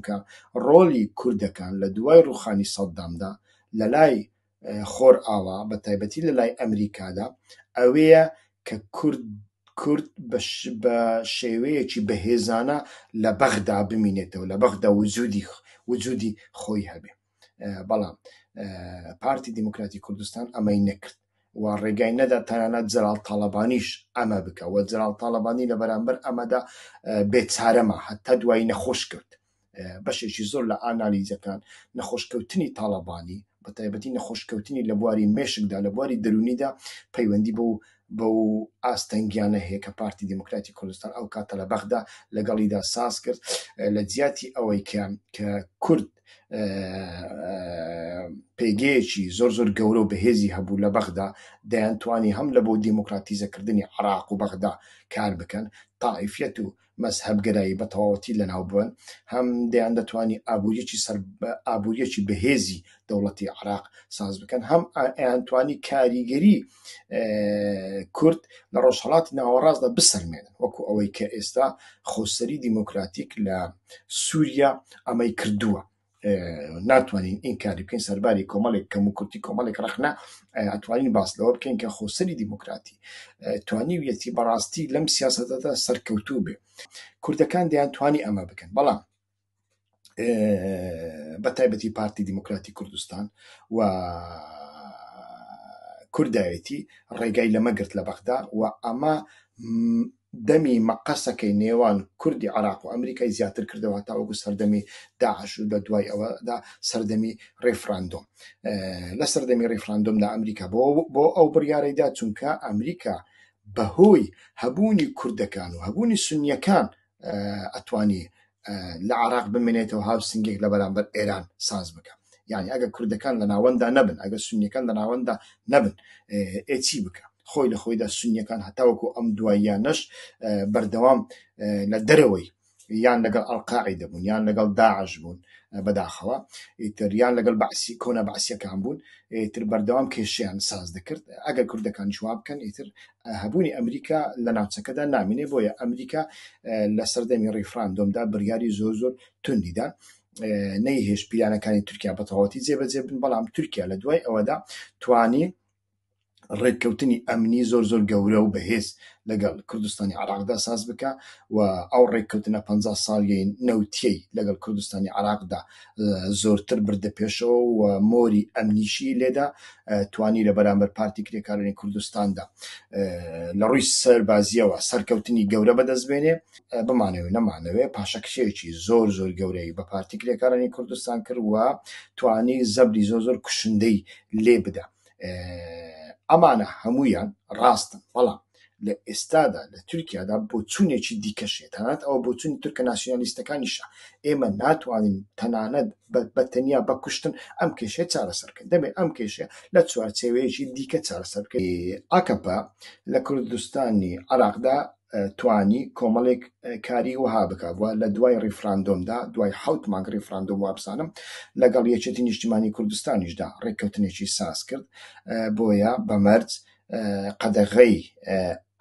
بکە ڕۆلی کوردەکان لە دوای ڕووخانی سەدامدا لەلای خۆرئاوا بەتایبەتی لەلای ئەمریکادا ئەوەیە کە کورد بە شێوەیەکی بەهێزانە لە بەغدا بمینێتەوە لە بەغدا وجودی خۆی هەبێ بەڵام پارتی دیموکراتی کوردستان ئەمەی نەکرد و ڕێگای نەدا تەنانەت جەرال تاالبانیش ئەمە بکەوە جەرال تاالبانی لە بەرامبەر ئەمەدا بێچارەمە هەتا دوایی نەخۆش کرد بەشێکی زۆر لە ئانالیزەکان نەخۆشکەوتنی تاالبانی بە تایبەتی نەخۆشکەوتنی لە بواری مێشکدا لە بواری دەرونیدا پەیوەندی بە و بە و ئاستەنگیانە هەیە کە پارتی دموکراتی کوردستان ئەو کاتە لە بەخدا لەگەڵیدا ساس کرد لە جیاتی ئەوەی کە کە کورد پێگەیەکی زۆر زۆر گەورە و بەهێزی هەبوو لە بەغدا دەیانتوانی هەم لە بۆ دیموکراتیزەکردنی عراق و بەغدا کار بکەن تاعیفەت و مەسهبگەرایی بە تەواوەتی لەناو بن هەم دەیان دەتوانی ئابوووریەکی ئابوووریەکی بەهێزی دەوڵەتی عراق ساز بکەن هەم ئەیانتوانی کاریگەری کورد لە ڕۆژهڵاتی ناوەڕاستدا بسەرمێنن وەکو ئەوەی کە ئێستا خۆسەری دیموکراتیک لە سووریا ئەمەی کردووە ناتوانین این کاری بکەین سەرباری کۆمەڵێک کەم و کورتی کۆمەڵێک ڕخنا ئەتوانین باس لەوە بکەین کە خۆسەری دیموکراتی توانی ویەتی بەڕاستی لەم سیاستەدا سەرکەوتوو بێ کوردەکان دەیان توانی ئەمە بکەن بەڵام بە تایبەتی پارتی دیموکراتی کوردستان و کوردایەتی ڕێگای لەمەگرت لە بەخدا و ئەمە دەمی مەقەسەکەی نێوان کوردی عراق و ئەمریکای زیاتر کردەوە تاوەگو سەردەمی داعش و لە دوای ئەوەدا سەردەمی ڕێفراندۆم لە سەردەمی ڕێفراندۆمدا ئەمریکا بۆ بۆ ئەو بڕیارەیدا چونکە ئەمریکا بەهۆی هەبوونی کوردەکان و هەبوونی سنیەکان ئەتوانی لە عراق بمێنێتەوە هاوسنگێک لە بەرامبەر ئێران ساز بکە یعنی ئەگە کوردەکان لە ناوەندا نەبن ئەگە سنیەکان لە ناوەندا نەبن ئێچی بکە خۆی لە خۆیدا سنیەکان هەتاوەکو ئەم دواییانەش بەردەوام لە دەرەوەی یان لەگەڵ ئەلقاعی دەبوون یان لەگەڵ داعش بوون بەداخەوە ئیتریان لەگەڵ بەعسی کۆنە بەعسیەکان بوون ئیتر بەردەوام کێشیان ساز دەکرد ئەگەر کوردەکان جواب بکەن ئیتر هەبوونی ئەمریکا لە ناوچەکەدا نامینێ بۆیە ئەمریکا لە سەردەمی ڕیفراندۆمدا بریاری زۆر زۆر توندیدان نەی هێش پیانەکانی تورکیا بەتەواتی جێبەجێ بن بەڵام تورکیا لە دوای ئەوەدا توانی ڕێککەوتنی ئەمنی زۆر زۆر گەورە و بەهێز لەگەڵ کوردستانی عراقدا ساز بکە و ئەو ڕێککەوتنە پ ساڵی نەوتەی لەگەڵ کوردستانی عراقدا زۆرتر بردە پێشەوە و مۆری ئەمنیشی لێدا توانی لە بەرامبەر پارتی کرێکارانی کوردستاندا لە ڕووی سەربازیەوە سەرکەوتنی گەورە بەدەستبێنێ بمانەوە نەمانەوە پاشەکشەیەکی زۆر زۆر گەورەی بە پارتی کرێکارانی کوردستان کردوە توانی زەبری زۆ زۆر کوشندەی لێ بدە. ئەمانە هەموویان ڕاستن بەڵام لە ئێستادا لە تورکیادا بۆ چونێکی دیکە شێتانات ئەوە بۆ چون تورکە ناسیۆنالیستەکانیشە ئێمە ناتوانین تەنانەت بە تەنیا بە کوشتن ئەم کێشێ چارەسەرکەن دەبێت ئەم کێشە لە چوارچێوەیەکی دیکە چارەسەرکە ئاکەپە لە کوردستانی عراقدا توانی کۆمەڵێک کاری وها بکوە لە دوای ریفراندۆمدا دوای حوت مانگ ریفراندۆم و ئەفسانم لەگەڵ یەچێتی نیشتیمانی کوردستانیشدا ڕێککەوتنێکی ساز کرد بۆیە بەمەرج قەدەغەی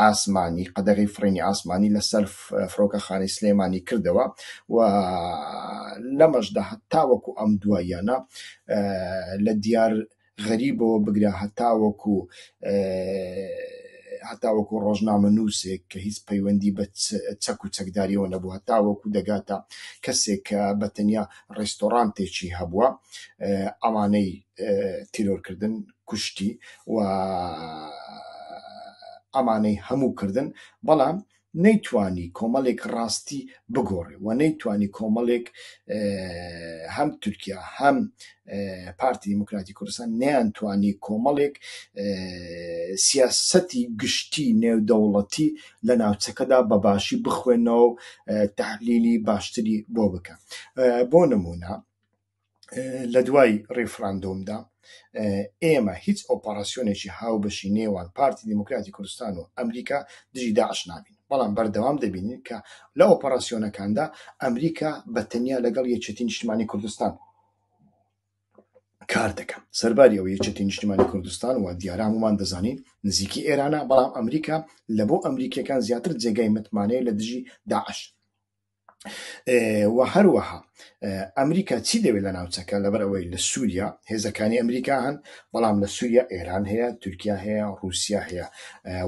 ئاسمانی قەدەغی فرێنی ئاسمانی لەسەر فرۆکەخانی سلێمانی کردەوە و لەمەشدا هەتاوەکو ئەم دواییانە لە دیار غەریبەوە بگرا هەتاوەکو هەتاوەکو ڕۆژنامە نووسێک کە هیچ پەیوەندی بە چەک و چەکداریەوە نەبوو هەتاوەکو دەگاتە کەسێک کە بەتەنیا ڕێستۆرانتێکی هەبووە ئەمانەی تیرۆرکردن کوشتی و ئەمانەی هەموو کردن بەڵام نەیتوانی کۆمەڵێک ڕاستی بگۆڕێ و نەیتوانی کۆمەڵێک هەم تورکیا هەم پارتی دیموکراتی کوردستان نیانتوانی کۆمەڵێک سیاسەتی گشتی نێودەوڵەتی لە ناوچەکەدا بەباشی بخوێنەوە تحلیلی باشتری بۆ بکە بۆ نمونە لە دوای ڕێفراندۆمدا ئێمە هیچ ئۆپاراسسیۆنێکی هاوبەشی نێوان پارتی دیموکراتی کوردستان و ئەمریکا دژی داعش نابین بەڵام بەردەوام دەبینین کە لە ئۆپەراسسیۆنەکاندا ئەمریکا بەتەنیا لەگەڵ یەچەتی نیشتمانی کوردستان کار دەکەم سەرباری ئەو یەچەتی نیشتمانی کوردستان و دیاراممان دەزانین نزیکی ئێرانە بەڵام ئەمریکا لە بۆ ئەمریکیەکان زیاتر جێگای متمانەیە لە دژی داعش وە هەروەها ئەمریکا چی دەوێت لە ناوچەکە لەبەر ئەوەی لە سووریا هێزەکانی ئەمریکا هەن بەڵام لە سووریا ئێران هەیە تورکیا هەیە رووسیا هەیە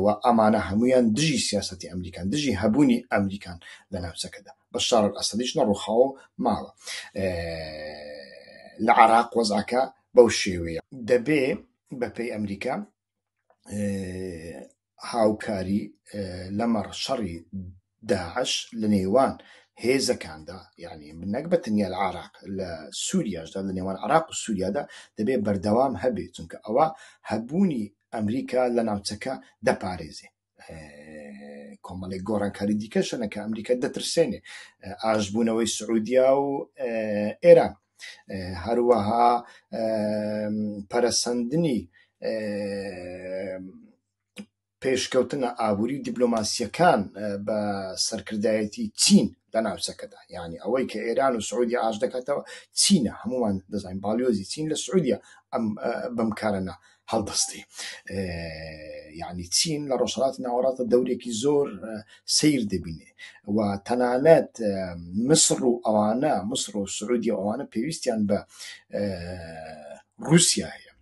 و ئەمانە هەمویان دژی سیاستی ئەمریکان دژی هەبوونی ئەمریکان لە ناوچەکەدا بە شار ئەسەدیش نەڕووخاوە ماوە لە عراق وەزاکە بەو شێوەیە دەبێ بەپی ئەمریکا هاوکاری لەمەڕ شەڕی داعش لە نێوان هێزەکاندا یعنی نەک بەتنیا لە عراق لە سووریاشدا لە نێوان عراق و سووریادا دەبێت بەردەوام هەبێت چونکە ئەوە هەبوونی ئەمریکا لە ناوچەکە دەپارێزێ کۆمەڵێک گۆڕانکاری دیکەشەنەکە ئەمریکا دەترسێنێ ئاژبوونەوەی سعودیا و ئێران هەروەها پەرەسەندنی پێشکەوتنە ئابووری دیبلۆماسیەکان بە سەرکردایەتی چین لە ناوچەکەدا یعنی ئەوەی کە ئێران و سعودی ئاش دەکاتەوە چینە هەمومان دەزانین بالیۆزی چین لە سعودیا ئەم بەمکارەنا هەڵدەستی یعنی چین لە ڕۆژهات ناوەڕاتە دەورێکی زۆر سیر دەبینێ و تەنانەت مصر و ئەوانە مصر و سعودی ئەوانە پێویستیان بە رووسیا هەیە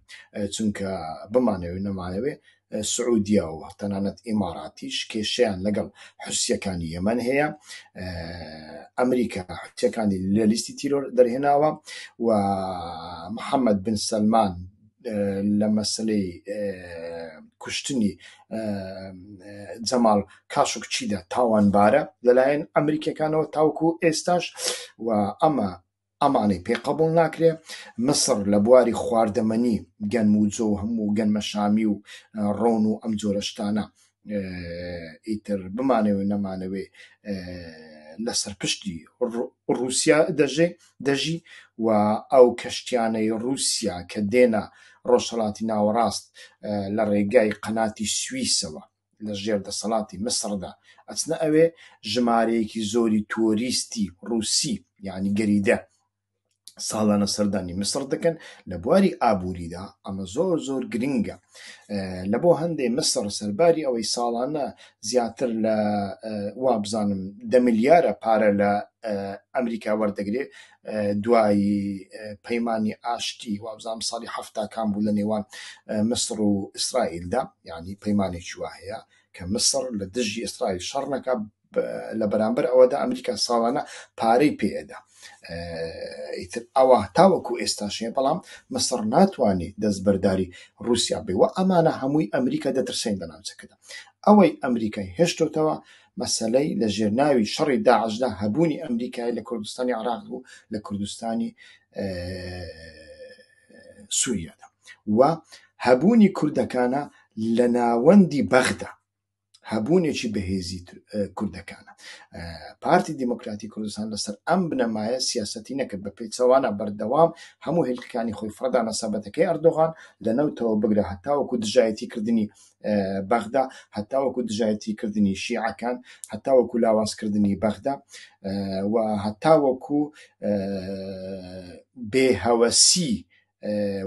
چونکە بمانەوە نەمانەوێ سعودیەوە تەنانەت ئیماراتیش کێشیان لەگەڵ حوسیەکانی یەمەەن هەیە ئەمریکا حوتەکانی لە لیستی تیرۆر دەرهێناوە و محەممەد بن سلمان لە مەسلەی کوشتنی جەماڵ کاشک چیدا تاوانبارە لەلایەن ئەمریکەکانەوە تاوکو ئێستاش و ئەمە ئەمانەی پێقەبڵ ناکرێ مصر لە بواری خواردەمەنی گەنم و جۆ هەموو گەنمە شامی و ڕۆن و ئەم جۆرەشتانە ئیتر بمانەوێ نەمانەوێ لە سەرپشتی رووسیا دەژێ دەژی و ئەو کەشتیانەی رووسیا کە دێنە ڕۆژهڵاتی ناوەڕاست لە ڕێگای قەناتی سوئیسەوە لە ژێر دەسەڵاتی مسردا ئەچنە ئەوێ ژمارەیەکی زۆری تۆریستی رووسی یعنی گەریدە ساڵانە سەردانی مسر دەکەن لە بواری ئابووریدا ئەمە زۆر زۆر گرنگە لە بۆ هەندێ مسر سەرباری ئەوەی ساڵانە زیاتر لە وا بزانم دە ملیارە پارە لە ئەمریکا وەردەگرێت دوایی پەیمانانی ئاشتی وابزانام ساڵی هەفتا کام بوو لە نێوان مسر و ئیسرائیلدا یعنی پەیمانێکی وا هەیە کە مسر لە دژی ئیسرائیل شەڕنەکە لە بەرامبەر ئەوەدا ئەمریکا ساڵانە پارەی پێدا ئەوە تاوەکو ئێستاشێ بەڵام مەسەر ناتوانێت دەستبەرداری رووسیا بێ و ئەمانە هەمووی ئەمریکا دەترسین لە ناوچەکەدا ئەوەی ئەمریکای هێشتۆتەوە مەسلەی لە ژێرناوی شەڕی داعشدا هەبوونی ئەمریکای لە کوردستانی عراق بوو لە کوردستانی سووریادا و هەبوونی کوردەکانە لە ناوەندی بەغدا هەبوونێکی بەهێزی کوردەکانە پارتی دیموکراتی کوردستان لەسەر ئەم بنەمایە سیاستی نەکرد بە پێچەوانە بەردەوام هەموو هلکەکانی خۆی فرەدا نەسابەتەکەی ئەردۆغان لەنەوتەوە بگرە هەتاوەکو دژایەتی کردنی بەغدا هەتاوەکو دژایەتی کردنی شیعەکان هەتاوەکو لاوازکردنی بەغدا و هەتاوەکو بێهەوەسی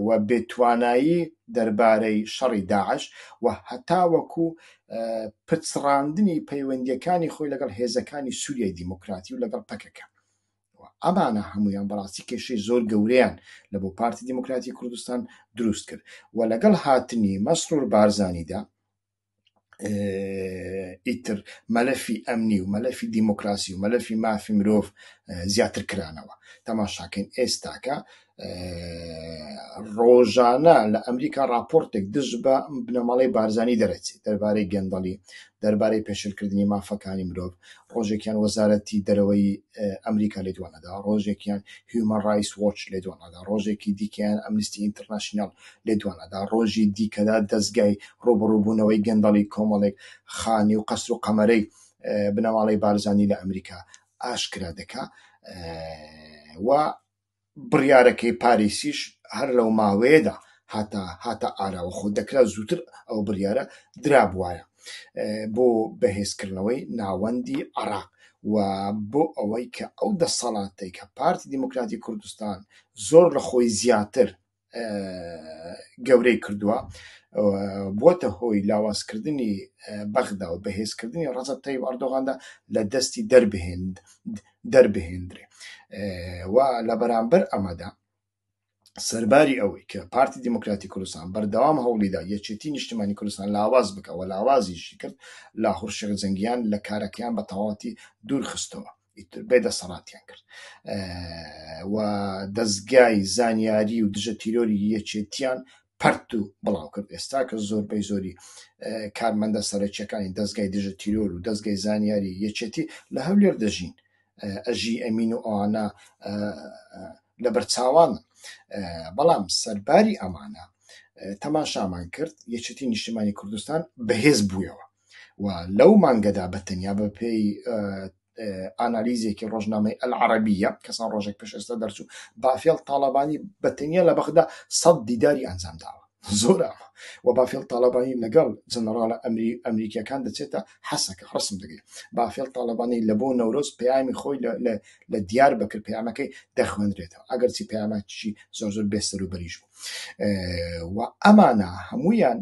و بێتوانایی دەربارەی شەڕی داعش و هەتا وەکو پچڕاندنی پەیوەندیەکانی خۆی لەگەڵ هێزەکانی سووریای دیموکراتی و لەگەڵ پەکەکە ئەمانە هەمویان بەڕاستی کێشەی زۆر گەوریان لە بۆ پارتی دیموکراتی کوردستان دروست کرد و لەگەڵ هاتنی مەسرور بارزانیدا ئیتر مەلەفی ئەمنی و مەلەفی دیموکراسی و مەلەفی مافی مرۆڤ زیاتر کرانەوە تەماشاکەین ئێستاکە ڕۆژانە لە ئەمریکا راپۆرتێک دژ بە بنەماڵی بارزانانی دەرەچێت دەربارەی گەندەڵی دەربارەی پێشلکردنی مافەکانی مرۆڤ ڕۆژێکیان وەزارەتی دەرەوەی ئەمریکا لێ دوانەدا ڕۆژێکیان هیومە ڕایس وچ لێ دوانەدا ڕۆژێکی دیکەیان ئەمنیستی ئینتەرناشنال لێ دوانەدا ڕۆژی دیکەدا دەستگای ڕۆبڕووبوونەوەی گەندەڵی کۆمەڵێک خانی و قەسر و قەمەرەی بنەماڵی بارزانانی لە ئەمریکا ئاشکرا دەکا و بڕیارەکەی پارێسیش هەر لەو ماوەیەدا هاتە هاتە ئاراوە خۆ دەکرا زووتر ئەو بریارە درابواە بۆ بەهێزکردنەوەی ناوەندی عراق و بۆ ئەوەی کە ئەو دەسەڵاتەی کە پارتی دیموکراتی کوردستان زۆر لە خۆی زیاتر گەورەی کردووە بۆتە هۆی لاوازکردنی بەغدا و بەهێزکردنی ڕزە تەیب ئەردۆغاندا لە دەستی دەربهێند دەربهێندرێ وا لە بەرامبەر ئەمەدا سەرباری ئەوەی کە پارتی دیموکراتی کوردستان بەردەوام هەوڵیدا یەکێتی نیشتمانی کوردستان لاواز بکەوە لاوازیشی کرد لاهور شەق زەنگیان لە کارەکەیان بە تەواتی دوور خستەوە بێدەسەڵاتیان کرد و دەستگای زانیاری و دژە تیرۆری یەکێتیان پەرت و بڵاو کرد ئێستا کە زۆربەی زۆری کارمەندە سەرچەکانی دەستگای دژە تیرۆر و دەستگای زانیاری یەکێتی لە هەولێر دەژین ئەژی ئەمین و ئەوانە لە بەرچاوان بەڵام سەرباری ئەمانە تەماشامان کرد یەچەتی نیشتمانی کوردستان بەهێز بوویەوە و لەو مانگەدا بەتەنیا بە پێی ئانالیزێکی ڕۆژنامەی ئەل عربیە کەسان ڕۆژێک پێشێستا دەرچوو بافێڵ تاالبانی بەتەنە لە بەخدا سەد دیداری ئەنجام داوە زۆرا و بافێڵ تاالبانی لەگەڵ جەنەرالە ئەمری ئەمریکیەکان دەچێتە حەسەکە خڕسم دەگەێت بافێڵ تاالبانی لە بۆ نەورۆز پەیامی خۆی لە دیار بکرد پەیامەکەی دەخوێنرێتەوە ئەگەرچی پەیامەتشی زۆر زۆر بێسەر و بەریژ بوو و ئەمانە هەمویان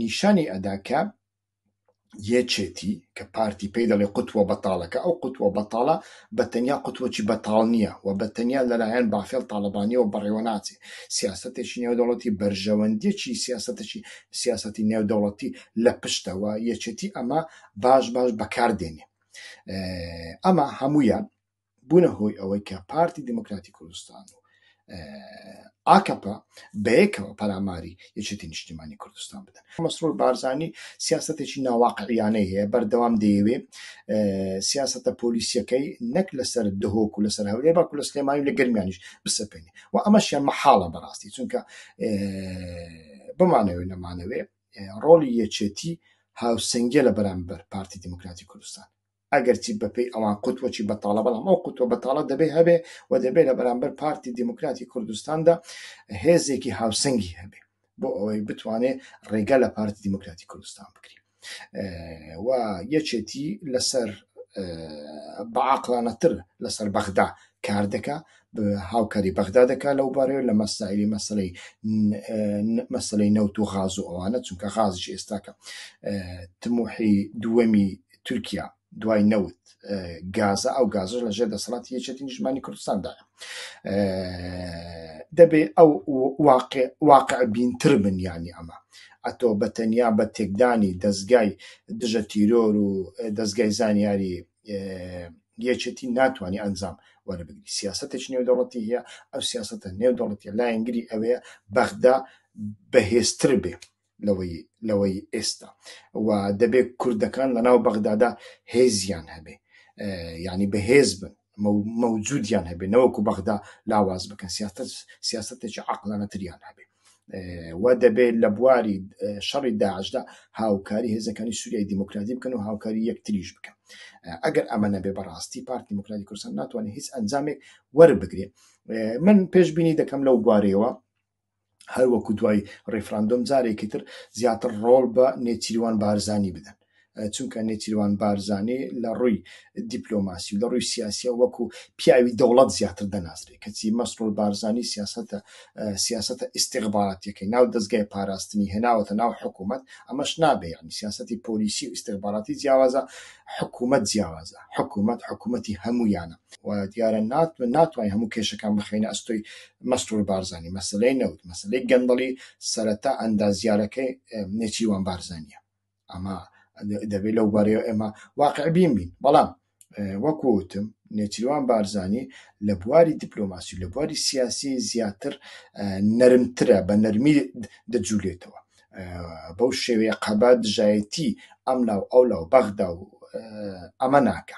نیشانی ئەداکە یەکێتی کە پارتی پێی دەڵێ قوتوە بەتاالەکە ئەو قوتوە بەتاالە بە تەنیا قوتوەکی بەتاال نییە و بە تەنیا لەلایەن بافێل تاالبانیەوە بەڕێوە ناچێ سیاستێکی نێودەوڵەتی بەرژەوەندیەکی سیاستەکی سیاستی نێودەوڵەتی لە پشتەوە یەکێتی ئەمە باش باش بەکاردێنێ ئەمە هەمویان بوونە هۆی ئەوەی کە پارتی دموکراتی کوردستان و ئاکەپە بەیەکەوە پەراماری یەکێتی نیشتیمانی کوردستان بدەن مەسرۆر بارزانانی سیاستێکی ناواقعیانەی هەیە بەردەوام دەیەوێ سیاستە پۆلیسیەکەی نەک لەسەر دهۆک و لەسەر هەولێ باکو لە سلێمانی لە گرمیانیش بسەپێنێ و ئەمەشیان مەحاڵە بەڕاستی چونکە بمانەوێ نەمانەوێ ڕۆلی یەکێتی هاوسنگگە لە بەرامبەر پارتی دموکراتی کوردستان ئەگەرچی بەپی ئەوان قوتوەچی بەتاڵە بەڵام ئەو قوتوە بەتاڵە دەبێ هەبێ و دەبێت لە بەرامبەر پارتی دیموکراتی کوردستاندا هێزێکی هاوسنگی هەبێ بۆ ئەوەی بتوانێت ڕێگە لە پارتی دیموکراتی کوردستان بکری و یەکێتی لەسەر بەعاقلانەتر لەسەر بەغدا کار دەکا هاوکاری بەغدا دەکا لەو بارێ لە مەسائلی مەسلەی مەسلەی نەوت و غاز و ئەوانە چونکە غازش ئێستاکە تموحی دووەمی تورکیا دوای نەوت گازە ئەو گازش لە ژێر دەسەڵاتی یەکێتی نیژمانی کوردستاندا دەبێ ئەو واقع بینتر بن ینی ئەمە ئەتۆ بەتەنیا بە تێکدانی دەستگای دژە تیرۆر و دەستگای زانیاری یەکێتی ناتوانانی ئەنجام وەرەبگری سیاستێک نێودەوڵەتی هەیە ئەو سیاستە نێودەوڵەتی لایەنگری ئەوەیە بەخدا بەهێزتر بێ. لەوەی لەوەی ئێستا و دەبێت کوردەکان لەناو بەغدادا هێزیان هەبێ ینی بەهێز بن مەوجودیان هەبێ نەوەکو بەغدا لاواز بکەن سیاست سیاستێکی عقلانەتریان هەبێ وە دەبێت لە بواری شەڕی داعشدا هاوکاری هێزەکانی سووریای دیموکراتی بکەن و هاوکاری یەکتریش بکەن ئەگەر ئەمە نەبێ بەڕاستی پارتی دیموکراتی کوردستان ناتوانێت هیچ ئەنجامێک وەربگرێ من پێشببینی دەکەم لەو بوارەوە هەروەکو دوای ڕێفراندۆم جارێکی تر زیاتر ڕۆڵ بە نێچیروان بارزانانی بدەن چونکە نێتیروان بارزانێ لە ڕووی دیپلۆماسی و لە ڕووی سیاسە وەکو پیاوی دەوڵەت زیاتر دەناسرێ کەچی مەسرول بارزانانی سیاستە سیاستە استیغباراتەکەی ناو دەستگای پاراستنی هێناوەتە ناو حکوومەت ئەمەش نابێ ینی سیاستی پۆلیسی و استیغباراتی جیاوازە حکوومەت جیاوازە حکوومەت حکوومەتی هەمویانە و دیارە نات ناتوانین هەموو کێشەکان بخینە ئەستۆی مەستور بارزانانی مەسلەی نەوت مەسلەی گەندڵی سەرەتا ئەندازیارەکەی نێچیوان بارزانە ئەمە دەبێت لەو بەڕێ ئێمە واقعبیم بین بەڵام وەکوتم نێچیروان بارزانانی لە بواری دیپلۆماسی لە بواری سیاسی زیاتر نەرمترە بە نەرمی دەجوولێتەوە بەو شێوەیە قەبات دژایەتی ئەم لاو ئەو لاو بەغدا و ئەمە ناکەم